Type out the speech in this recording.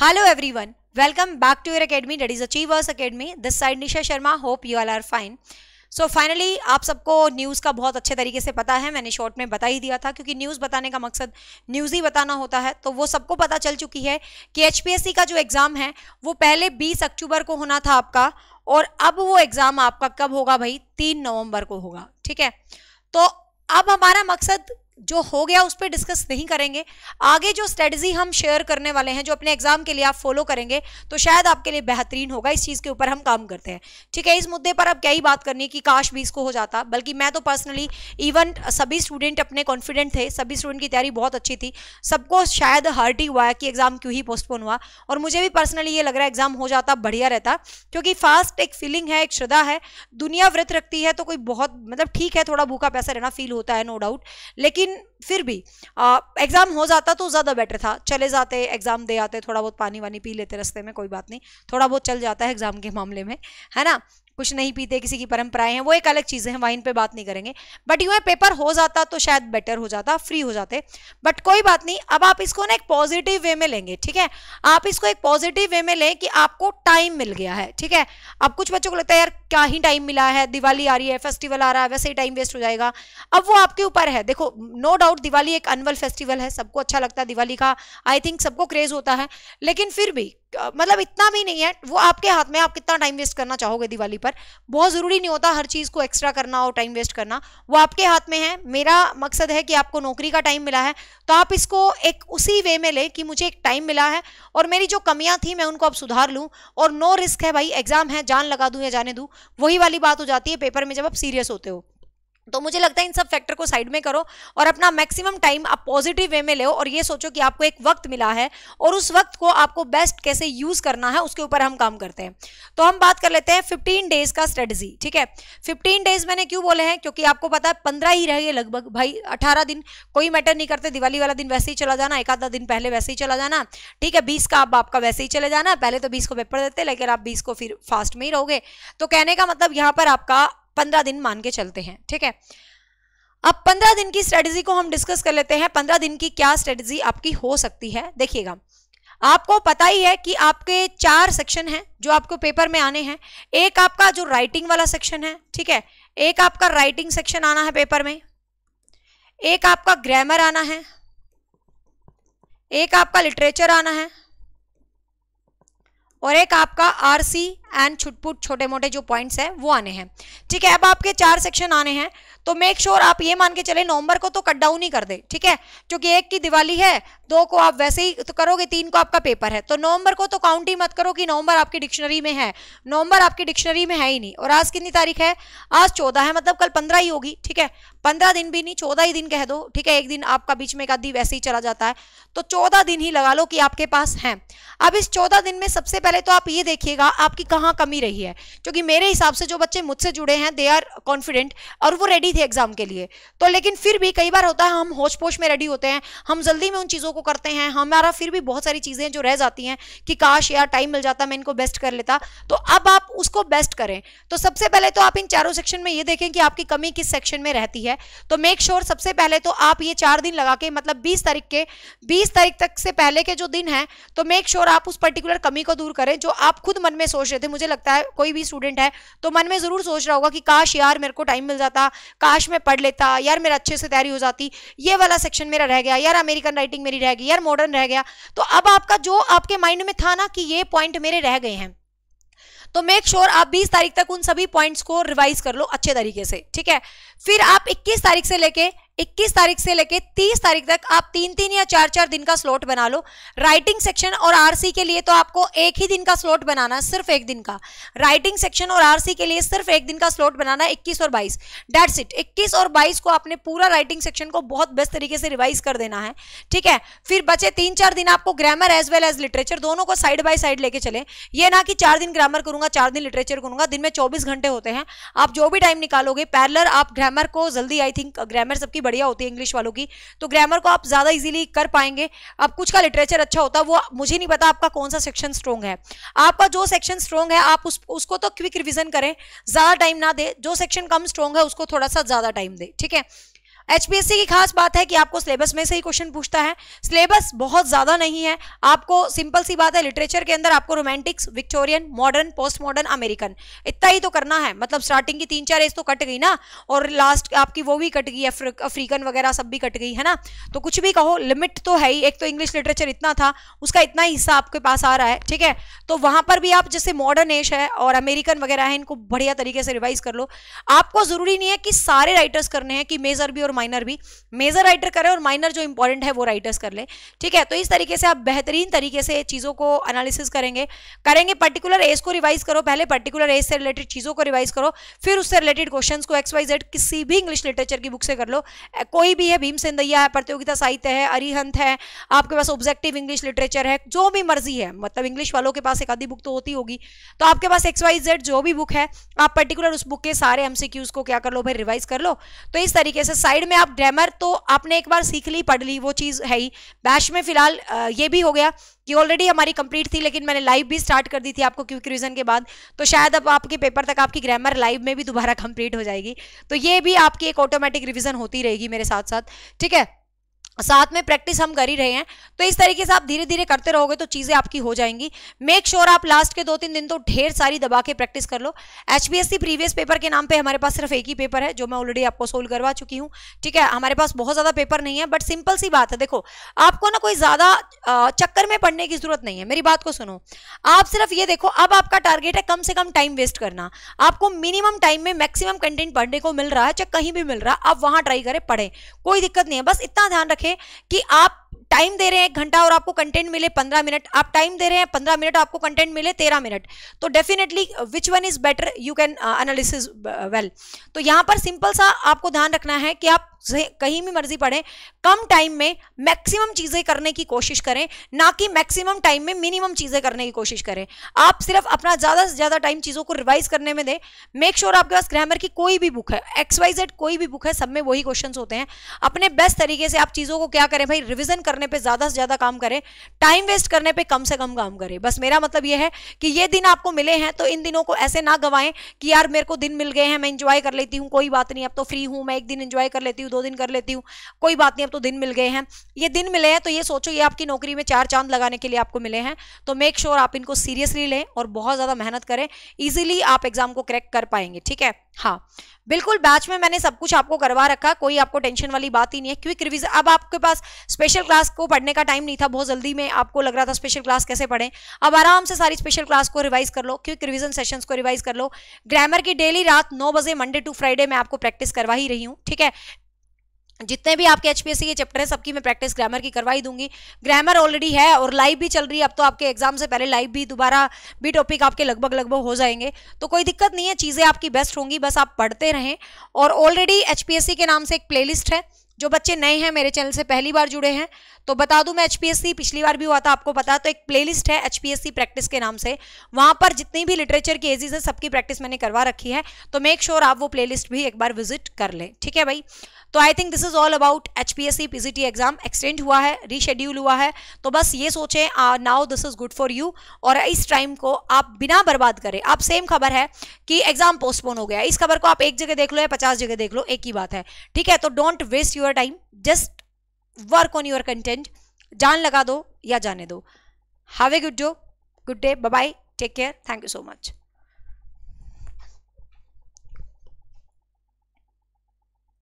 hello everyone welcome back to your academy that is achievers academy this side Nisha Sharma hope you all are fine so finally आप सबको news का बहुत अच्छे तरीके से पता है मैंने शॉर्ट में बता ही दिया था क्योंकि न्यूज़ बताने का मकसद न्यूज़ ही बताना होता है तो वो सबको पता चल चुकी है कि एच का जो एग्ज़ाम है वो पहले 20 अक्टूबर को होना था आपका और अब वो एग्ज़ाम आपका कब होगा भाई तीन नवंबर को होगा ठीक है तो अब हमारा मकसद जो हो गया उस पर डिस्कस नहीं करेंगे आगे जो स्ट्रेटजी हम शेयर करने वाले हैं जो अपने एग्जाम के लिए आप फॉलो करेंगे तो शायद आपके लिए बेहतरीन होगा इस चीज़ के ऊपर हम काम करते हैं ठीक है इस मुद्दे पर अब क्या ही बात करनी कि काश भी इसको हो जाता बल्कि मैं तो पर्सनली इवन सभी स्टूडेंट अपने कॉन्फिडेंट थे सभी स्टूडेंट की तैयारी बहुत अच्छी थी सबको शायद हर्ट ही हुआ है कि एग्ज़ाम क्यों ही पोस्टपोन हुआ और मुझे भी पर्सनली ये लग रहा है एग्ज़ाम हो जाता बढ़िया रहता क्योंकि फास्ट एक फीलिंग है एक श्रद्धा है दुनिया व्रत रखती है तो कोई बहुत मतलब ठीक है थोड़ा भूखा पैसा रहना फील होता है नो डाउट लेकिन लेकिन फिर भी एग्ज़ाम हो जाता तो ज़्यादा बेटर था चले जाते एग्ज़ाम दे आते थोड़ा बहुत पानी वानी पी लेते रस्ते में कोई बात नहीं थोड़ा बहुत चल जाता है एग्ज़ाम के मामले में है ना कुछ नहीं पीते किसी की परंपराएं हैं वो एक अलग चीज़ें हैं वाइन पे बात नहीं करेंगे बट यू है पेपर हो जाता तो शायद बेटर हो जाता फ्री हो जाते बट कोई बात नहीं अब आप इसको ना एक पॉजिटिव वे में लेंगे ठीक है आप इसको एक पॉजिटिव वे में लें कि आपको टाइम मिल गया है ठीक है अब कुछ बच्चों को लगता है यार क्या ही टाइम मिला है दिवाली आ रही है फेस्टिवल आ रहा है वैसे ही टाइम वेस्ट हो जाएगा अब वो आपके ऊपर है देखो नो डाउट दिवाली एक अनवल फेस्टिवल है सबको अच्छा लगता है दिवाली का आई थिंक सबको क्रेज होता है लेकिन फिर भी मतलब इतना भी नहीं है वो आपके हाथ में आप कितना टाइम वेस्ट करना चाहोगे दिवाली पर बहुत ज़रूरी नहीं होता हर चीज़ को एक्स्ट्रा करना और टाइम वेस्ट करना वो आपके हाथ में है मेरा मकसद है कि आपको नौकरी का टाइम मिला है तो आप इसको एक उसी वे में लें कि मुझे एक टाइम मिला है और मेरी जो कमियाँ थी मैं उनको अब सुधार लूँ और नो रिस्क है भाई एग्ज़ाम है जान लगा दूँ या जाने दूँ वही वाली बात हो जाती है पेपर में जब आप सीरियस होते हो तो मुझे लगता है इन सब फैक्टर को साइड में करो और अपना मैक्सिमम टाइम आप पॉजिटिव वे में ले और ये सोचो कि आपको एक वक्त मिला है और उस वक्त को आपको बेस्ट कैसे यूज करना है उसके ऊपर हम काम करते हैं तो हम बात कर लेते हैं 15 डेज का स्ट्रेटजी ठीक है 15 डेज मैंने क्यों बोले हैं क्योंकि आपको पता है पंद्रह ही रहिए लगभग भाई अठारह दिन कोई मैटर नहीं करते दिवाली वाला दिन वैसे ही चला जाना एक आधा दिन पहले वैसे ही चला जाना ठीक है बीस का आप आपका वैसे ही चले जाना पहले तो बीस को पेपर देते लेकिन आप बीस को फिर फास्ट में ही रहोगे तो कहने का मतलब यहाँ पर आपका पंद्रह दिन मान के चलते हैं ठीक है अब पंद्रह दिन की स्ट्रेटजी को हम डिस्कस कर लेते हैं पंद्रह दिन की क्या स्ट्रेटजी आपकी हो सकती है देखिएगा आपको पता ही है कि आपके चार सेक्शन हैं जो आपको पेपर में आने हैं एक आपका जो राइटिंग वाला सेक्शन है ठीक है एक आपका राइटिंग सेक्शन आना है पेपर में एक आपका ग्रामर आना है एक आपका लिटरेचर आना है और एक आपका आरसी एंड छुटपुट छोटे मोटे जो पॉइंट्स हैं वो आने हैं ठीक है अब आपके चार सेक्शन आने हैं तो मेक श्योर sure आप ये मान के चले नवंबर को तो कट डाउन ही कर दे ठीक है क्योंकि एक की दिवाली है दो को आप वैसे ही तो करोगे तीन को आपका पेपर है तो नवंबर को तो काउंट ही मत करो कि नवंबर आपकी डिक्शनरी में है नवंबर आपकी डिक्शनरी में है ही नहीं और आज कितनी तारीख है आज चौदह है मतलब कल पंद्रह ही होगी ठीक है पंद्रह दिन भी नहीं चौदह ही दिन कह दो ठीक है एक दिन आपका बीच में एक आधी वैसे ही चला जाता है तो चौदह दिन ही लगा लो कि आपके पास है अब इस चौदह दिन में सबसे पहले तो आप ये देखिएगा आपकी कहाँ कमी रही है क्योंकि मेरे हिसाब से जो बच्चे मुझसे जुड़े हैं दे आर कॉन्फिडेंट और वो रेडी थे एग्जाम के लिए तो लेकिन फिर भी कई बार होता है हम होश पोश में रेडी होते हैं हम जल्दी में उन चीज़ों को करते हैं हमारा फिर भी बहुत सारी चीज़ें जो रह जाती हैं कि काश यार टाइम मिल जाता मैं इनको बेस्ट कर लेता तो अब आप उसको बेस्ट करें तो सबसे पहले तो आप इन चारों सेक्शन में ये देखें कि आपकी कमी किस सेक्शन में रहती है तो मेक श्योर sure सबसे पहले तो आप ये चार दिन लगा के मतलब बीस तारीख के बीस तारीख तक से पहले के जो दिन है तो मेक श्योर sure आप उस पर्टिकुलर कमी को दूर करें जो आप खुद मन में सोच रहे थे मुझे लगता है कोई भी स्टूडेंट है तो मन में जरूर सोच रहा होगा कि काश यार मेरे को टाइम मिल जाता काश मैं पढ़ लेता यार मेरा अच्छे से तैयारी हो जाती ये वाला सेक्शन मेरा रह गया यार अमेरिकन राइटिंग मेरी रह गई यार मॉडर्न रह गया तो अब आपका जो आपके माइंड में था ना कि ये पॉइंट मेरे रह गए हैं तो मेक श्योर sure आप 20 तारीख तक उन सभी पॉइंट्स को रिवाइज कर लो अच्छे तरीके से ठीक है फिर आप 21 तारीख से लेके 21 तारीख से लेके 30 तारीख तक आप तीन तीन या चार चार दिन का स्लॉट बना लो राइटिंग सेक्शन और आरसी के लिए तो आपको एक ही दिन का स्लॉट बनाना है सिर्फ एक दिन का राइटिंग सेक्शन और आरसी के लिए सिर्फ एक दिन का स्लॉट बनाना है इक्कीस और बाईस डेट्स इट 21 और 22 को आपने पूरा राइटिंग सेक्शन को बहुत बेस्ट तरीके से रिवाइज कर देना है ठीक है फिर बचे तीन चार दिन आपको grammar as well as literature दोनों को साइड बाई साइड लेके चले ये ना कि चार दिन ग्रामर करूंगा चार दिन लिटरेचर करूंगा दिन में चौबीस घंटे होते हैं आप जो भी टाइम निकालोगे पैरलर आप ग्रामर को जल्दी आई थिंक ग्रामर सबकी बढ़िया होती है इंग्लिश वालों की तो ग्रामर को आप ज़्यादा इजीली कर पाएंगे अब कुछ का लिटरेचर अच्छा होता है वो मुझे नहीं पता आपका कौन सा सेक्शन स्ट्रॉन्ग है आपका जो सेक्शन स्ट्रॉन्ग है आप उस, उसको तो क्विक रिविजन करें ज़्यादा टाइम ना दे जो सेक्शन कम स्ट्रॉन्ग है उसको थोड़ा सा ज़्यादा टाइम दे ठीक है एचपीएससी की खास बात है कि आपको सिलेबस में से ही क्वेश्चन पूछता है सिलेबस बहुत ज़्यादा नहीं है आपको सिंपल सी बात है लिटरेचर के अंदर आपको romantics Victorian modern post modern American इतना ही तो करना है मतलब स्टार्टिंग की तीन चार एज तो कट गई ना और लास्ट आपकी वो भी कट गई अफ्रीकन वगैरह सब भी कट गई है ना तो कुछ भी कहो लिमिट तो है ही एक तो इंग्लिश लिटरेचर इतना था उसका इतना ही हिस्सा आपके पास आ रहा है ठीक है तो वहां पर भी आप जैसे मॉडर्न एज है और अमेरिकन वगैरह है इनको बढ़िया तरीके से रिवाइज कर लो आपको ज़रूरी नहीं है कि सारे राइटर्स करने हैं कि मेजर भी और माइनर भी मेजर राइटर करें और माइनर जो इंपॉर्टेंट है वो राइटर्स कर ले ठीक है तो इस तरीके से आप बेहतरीन तरीके से चीज़ों को एनालिसिस करेंगे करेंगे पर्टिकुलर एज को रिवाइज करो पहले पर्टिकुलर एज से रिलेटेड चीज़ों को रिवाइज करो फिर उससे रिलेटेड क्वेश्चन को एक्स वाई जेड किसी भी इंग्लिश लिटरेचर की बुक से कर लो कोई भी है भीम सिंधैया है प्रतियोगिता साहित्य है अरिहंत है आपके पास ऑब्जेक्टिव इंग्लिश लिटरेचर है जो भी मर्जी है मतलब इंग्लिश वालों के पास एक आधी बुक तो होती होगी तो आपके पास एक्स वाई जेड जो भी बुक है आप पर्टिकुलर उस बुक के सारे एमसीक्यूज को क्या कर लो भाई रिवाइज कर लो तो इस तरीके से साइड साइड में आप ग्रामर तो आपने एक बार सीख ली पढ़ ली वो चीज़ है ही बैश में फिलहाल ये भी हो गया कि ऑलरेडी हमारी कंप्लीट थी लेकिन मैंने लाइव भी स्टार्ट कर दी थी आपको क्विक रिविजन के बाद तो शायद अब आपके पेपर तक आपकी ग्रामर लाइव में भी दोबारा कंप्लीट हो जाएगी तो ये भी आपकी एक ऑटोमेटिक रिविजन होती रहेगी मेरे साथ साथ ठीक है साथ में प्रैक्टिस हम कर ही रहे हैं तो इस तरीके से आप धीरे धीरे करते रहोगे तो चीज़ें आपकी हो जाएंगी मेक श्योर sure आप लास्ट के दो तीन दिन तो ढेर सारी दबा के प्रैक्टिस कर लो एच प्रीवियस पेपर के नाम पे हमारे पास सिर्फ एक ही पेपर है जो मैं ऑलरेडी आपको सोल्व करवा चुकी हूँ ठीक है हमारे पास बहुत ज़्यादा पेपर नहीं है बट सिंपल सी बात है देखो आपको ना कोई ज़्यादा चक्कर में पढ़ने की जरूरत नहीं है मेरी बात को सुनो आप सिर्फ ये देखो अब आपका टारगेट है कम से कम टाइम वेस्ट करना आपको मिनिमम टाइम में मैक्सिमम कंटेंट पढ़ने को मिल रहा है चाहे कहीं भी मिल रहा है आप वहाँ ट्राई करें पढ़ें कोई दिक्कत नहीं है बस इतना ध्यान रखें कि आप टाइम दे रहे हैं एक घंटा और आपको कंटेंट मिले पंद्रह मिनट आप टाइम दे रहे हैं पंद्रह मिनट आपको कंटेंट मिले तेरह मिनट तो definitely which one is better you can analysis well तो यहां पर सिंपल सा आपको ध्यान रखना है कि आप कहीं भी मर्जी पढ़े कम टाइम में मैक्सिमम चीज़ें करने की कोशिश करें ना कि मैक्सिमम टाइम में मिनिमम चीज़ें करने की कोशिश करें आप सिर्फ अपना ज़्यादा से ज़्यादा टाइम चीज़ों को रिवाइज करने में दें मेक श्योर sure आपके पास ग्रामर की कोई भी बुक है एक्स वाई जेड कोई भी बुक है सब में वही क्वेश्चन होते हैं अपने बेस्ट तरीके से आप चीज़ों को क्या करें भाई रिविजन करने पर ज़्यादा से ज़्यादा काम करें टाइम वेस्ट करने पर कम से कम काम करें बस मेरा मतलब यह है कि ये दिन आपको मिले हैं तो इन दिनों को ऐसे ना गवाएं कि यार मेरे को दिन मिल गए हैं मैं इंजॉय कर लेती हूँ कोई बात नहीं अब तो फ्री हूं मैं एक दिन इंजॉय कर लेती हूँ दो दिन कर लेती हूँ कोई बात नहीं अब तो दिन मिल गए हैं ये दिन मिले हैं तो ये सोचो ये आपकी नौकरी में चार चांद लगाने के लिए आपको मिले हैं तो मेक श्योर sure आप इनको सीरियसली लें और बहुत ज़्यादा मेहनत करें ईजिली आप एग्जाम को क्रैक कर पाएंगे ठीक है हाँ बिल्कुल बैच में मैंने सब कुछ आपको करवा रखा कोई आपको टेंशन वाली बात ही नहीं है क्विक रिवीजन अब आपके पास स्पेशल क्लास को पढ़ने का टाइम नहीं था बहुत जल्दी में आपको लग रहा था स्पेशल क्लास कैसे पढ़ें अब आराम से सारी स्पेशल क्लास को रिवाइज कर लो क्विक रिवीजन सेशंस को रिवाइज कर लो ग्रामर की डेली रात नौ बजे मंडे टू फ्राइडे मैं आपको प्रैक्टिस करवा ही रही हूँ ठीक है जितने भी आपके एचपीएससी के चैप्टर है सबकी मैं प्रैक्टिस ग्रामर की करवाई दूंगी ग्रामर ऑलरेडी है और लाइव भी चल रही है अब तो आपके एग्जाम से पहले लाइव भी दोबारा भी टॉपिक आपके लगभग लगभग हो जाएंगे तो कोई दिक्कत नहीं है चीज़ें आपकी बेस्ट होंगी बस आप पढ़ते रहें और ऑलरेडी एचपीएससी के नाम से एक प्लेलिस्ट है जो बच्चे नए हैं मेरे चैनल से पहली बार जुड़े हैं तो बता दूं मैं एचपीएससी पिछली बार भी हुआ था आपको पता तो एक प्लेलिस्ट है एचपीएससी प्रैक्टिस के नाम से वहां पर जितनी भी लिटरेचर की एजीज है सबकी प्रैक्टिस मैंने करवा रखी है तो मेक श्योर sure आप वो लिस्ट भी एक बार विजिट कर लें ठीक है भाई तो I think this is all about H P C T exam extend हुआ है रीशेड्यूल हुआ है तो बस ये सोचें now this is good for you और इस टाइम को आप बिना बर्बाद करें आप सेम खबर है कि एग्जाम पोस्टपोन हो गया इस खबर को आप एक जगह देख लो या पचास जगह देख लो एक ही बात है ठीक है तो don't waste your time just work on your content जान लगा दो या जाने दो have a good do good day bye take care thank you so much